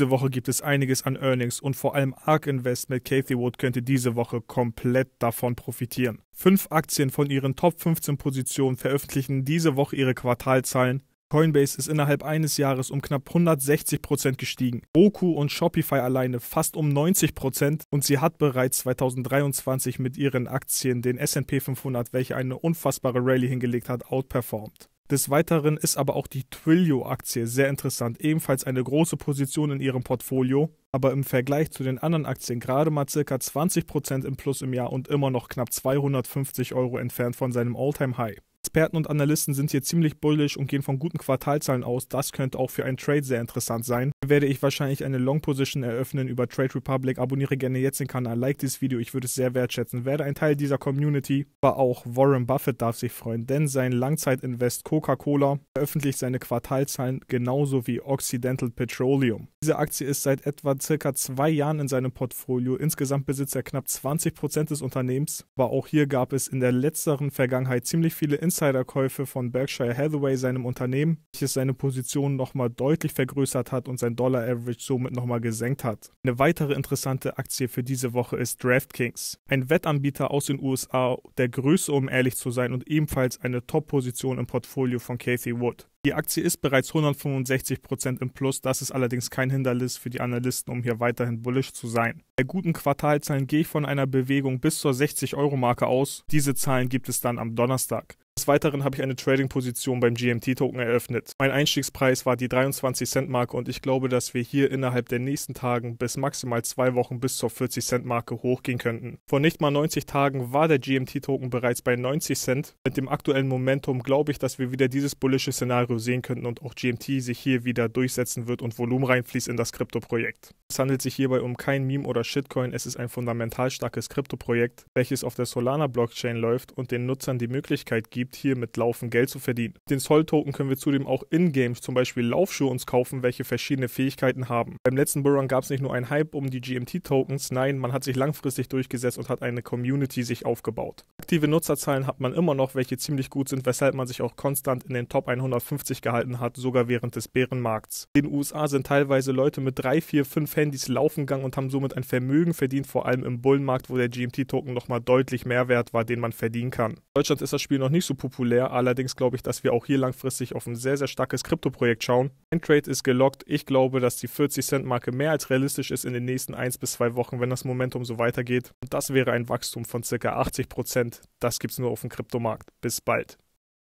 diese Woche gibt es einiges an Earnings und vor allem ARK Invest mit Cathy Wood könnte diese Woche komplett davon profitieren. Fünf Aktien von ihren Top 15 Positionen veröffentlichen diese Woche ihre Quartalzahlen. Coinbase ist innerhalb eines Jahres um knapp 160% gestiegen, Roku und Shopify alleine fast um 90% und sie hat bereits 2023 mit ihren Aktien den S&P 500, welcher eine unfassbare Rallye hingelegt hat, outperformed. Des Weiteren ist aber auch die Twilio-Aktie sehr interessant, ebenfalls eine große Position in ihrem Portfolio, aber im Vergleich zu den anderen Aktien gerade mal ca. 20% im Plus im Jahr und immer noch knapp 250 Euro entfernt von seinem Alltime high Experten und Analysten sind hier ziemlich bullish und gehen von guten Quartalzahlen aus. Das könnte auch für einen Trade sehr interessant sein. Dann werde ich wahrscheinlich eine Long Position eröffnen über Trade Republic. Abonniere gerne jetzt den Kanal, like dieses Video, ich würde es sehr wertschätzen. Werde ein Teil dieser Community. Aber auch Warren Buffett darf sich freuen, denn sein Langzeitinvest Coca-Cola veröffentlicht seine Quartalzahlen genauso wie Occidental Petroleum. Diese Aktie ist seit etwa circa zwei Jahren in seinem Portfolio. Insgesamt besitzt er knapp 20% des Unternehmens. Aber auch hier gab es in der letzteren Vergangenheit ziemlich viele Insiderkäufe von Berkshire Hathaway seinem Unternehmen, welches seine Position nochmal deutlich vergrößert hat und sein Dollar-Average somit nochmal gesenkt hat. Eine weitere interessante Aktie für diese Woche ist DraftKings, ein Wettanbieter aus den USA der Größe, um ehrlich zu sein, und ebenfalls eine Top-Position im Portfolio von Cathy Wood. Die Aktie ist bereits 165% im Plus, das ist allerdings kein Hindernis für die Analysten, um hier weiterhin bullish zu sein. Bei guten Quartalzahlen gehe ich von einer Bewegung bis zur 60-Euro-Marke aus. Diese Zahlen gibt es dann am Donnerstag. Weiteren habe ich eine Trading-Position beim GMT-Token eröffnet. Mein Einstiegspreis war die 23 Cent Marke und ich glaube, dass wir hier innerhalb der nächsten Tagen bis maximal zwei Wochen bis zur 40 Cent Marke hochgehen könnten. Vor nicht mal 90 Tagen war der GMT-Token bereits bei 90 Cent. Mit dem aktuellen Momentum glaube ich, dass wir wieder dieses bullische Szenario sehen könnten und auch GMT sich hier wieder durchsetzen wird und Volumen reinfließt in das Krypto-Projekt. Es handelt sich hierbei um kein Meme oder Shitcoin, es ist ein fundamental starkes Krypto-Projekt, welches auf der Solana-Blockchain läuft und den Nutzern die Möglichkeit gibt, hier mit Laufen Geld zu verdienen. Den Zoll-Token können wir zudem auch in-game zum Beispiel Laufschuhe uns kaufen, welche verschiedene Fähigkeiten haben. Beim letzten Bullrun gab es nicht nur einen Hype um die GMT-Tokens, nein, man hat sich langfristig durchgesetzt und hat eine Community sich aufgebaut. Aktive Nutzerzahlen hat man immer noch, welche ziemlich gut sind, weshalb man sich auch konstant in den Top 150 gehalten hat, sogar während des Bärenmarkts. In den USA sind teilweise Leute mit 3, 4, 5 Handys laufen gegangen und haben somit ein Vermögen verdient, vor allem im Bullenmarkt, wo der GMT-Token nochmal deutlich mehr wert war, den man verdienen kann. In Deutschland ist das Spiel noch nicht so populär. Allerdings glaube ich, dass wir auch hier langfristig auf ein sehr, sehr starkes Kryptoprojekt schauen. Endtrade ist gelockt. Ich glaube, dass die 40-Cent-Marke mehr als realistisch ist in den nächsten 1 bis 2 Wochen, wenn das Momentum so weitergeht. Und das wäre ein Wachstum von ca. 80%. Prozent. Das gibt es nur auf dem Kryptomarkt. Bis bald.